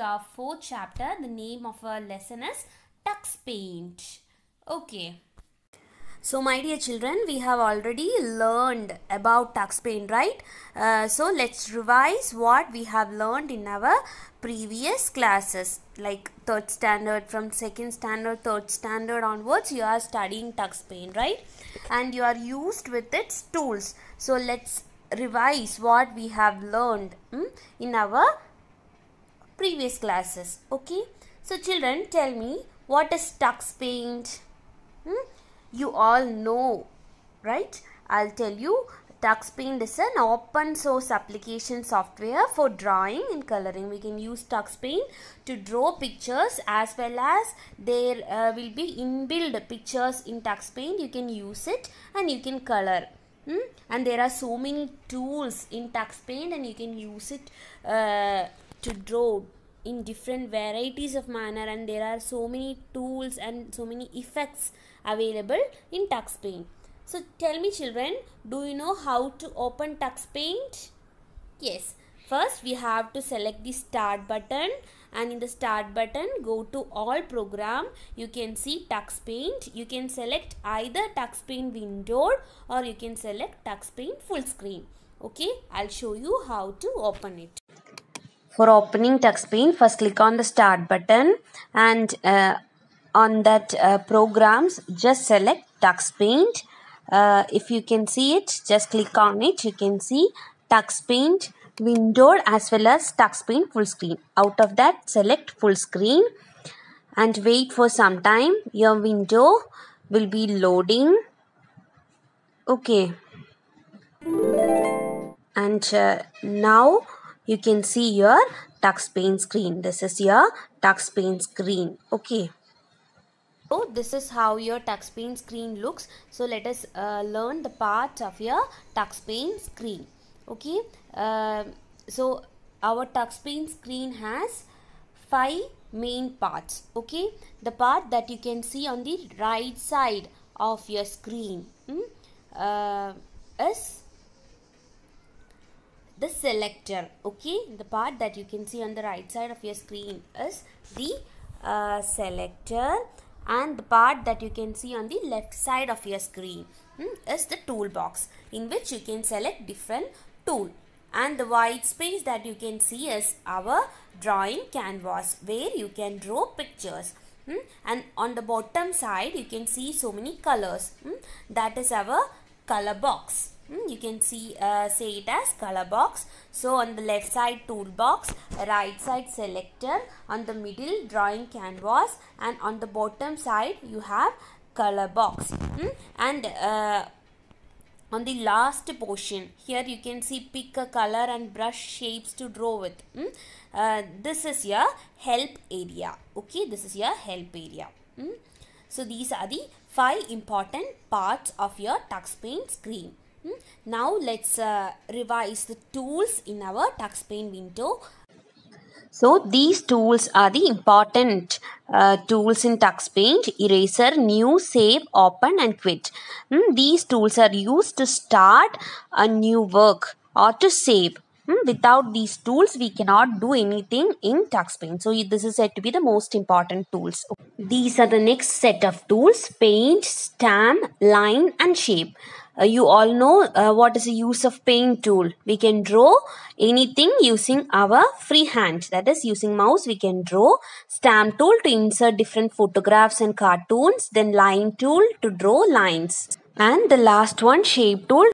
Our fourth chapter. The name of our lesson is Tux Paint. Okay. So my dear children, we have already learned about tux paint, right? Uh, so let's revise what we have learned in our previous classes like third standard from second standard third standard onwards you are studying tux paint right and you are used with its tools so let's revise what we have learned hmm, in our previous classes. Okay. So children tell me what is Tux paint? Hmm? You all know right? I'll tell you Tux Paint is an open source application software for drawing and coloring. We can use Tux Paint to draw pictures as well as there uh, will be inbuilt pictures in Tux Paint. You can use it and you can color. Hmm? And there are so many tools in Tux Paint, and you can use it uh, to draw in different varieties of manner and there are so many tools and so many effects available in tux paint. So tell me children, do you know how to open tux paint? Yes, first we have to select the start button and in the start button go to all program you can see tux paint you can select either tux paint window or you can select tux paint full screen okay i'll show you how to open it for opening Paint, first click on the Start button and uh, on that uh, Programs, just select TuxPaint. Uh, if you can see it, just click on it. You can see TuxPaint window as well as TuxPaint full screen. Out of that, select full screen and wait for some time. Your window will be loading. Okay. And uh, now you can see your tux pane screen. This is your tux pane screen. Okay. So this is how your tux pane screen looks. So let us uh, learn the parts of your tux pane screen. Okay. Uh, so our tux pane screen has five main parts. Okay. The part that you can see on the right side of your screen mm, uh, is the selector okay the part that you can see on the right side of your screen is the uh, selector and the part that you can see on the left side of your screen hmm, is the toolbox in which you can select different tool and the white space that you can see is our drawing canvas where you can draw pictures hmm, and on the bottom side you can see so many colors hmm, that is our color box Hmm, you can see uh, say it as color box so on the left side toolbox right side selector on the middle drawing canvas and on the bottom side you have color box mm? and uh, on the last portion here you can see pick a color and brush shapes to draw with mm? uh, this is your help area okay this is your help area mm? so these are the five important parts of your touch screen Hmm? Now let's uh, revise the tools in our tax Paint window. So these tools are the important uh, tools in Paint: Eraser, New, Save, Open and Quit. Hmm? These tools are used to start a new work or to save. Hmm? Without these tools, we cannot do anything in Paint. So this is said to be the most important tools. These are the next set of tools, Paint, Stamp, Line and Shape uh, you all know uh, what is the use of paint tool. We can draw anything using our free hand. That is using mouse we can draw. Stamp tool to insert different photographs and cartoons. Then line tool to draw lines. And the last one shape tool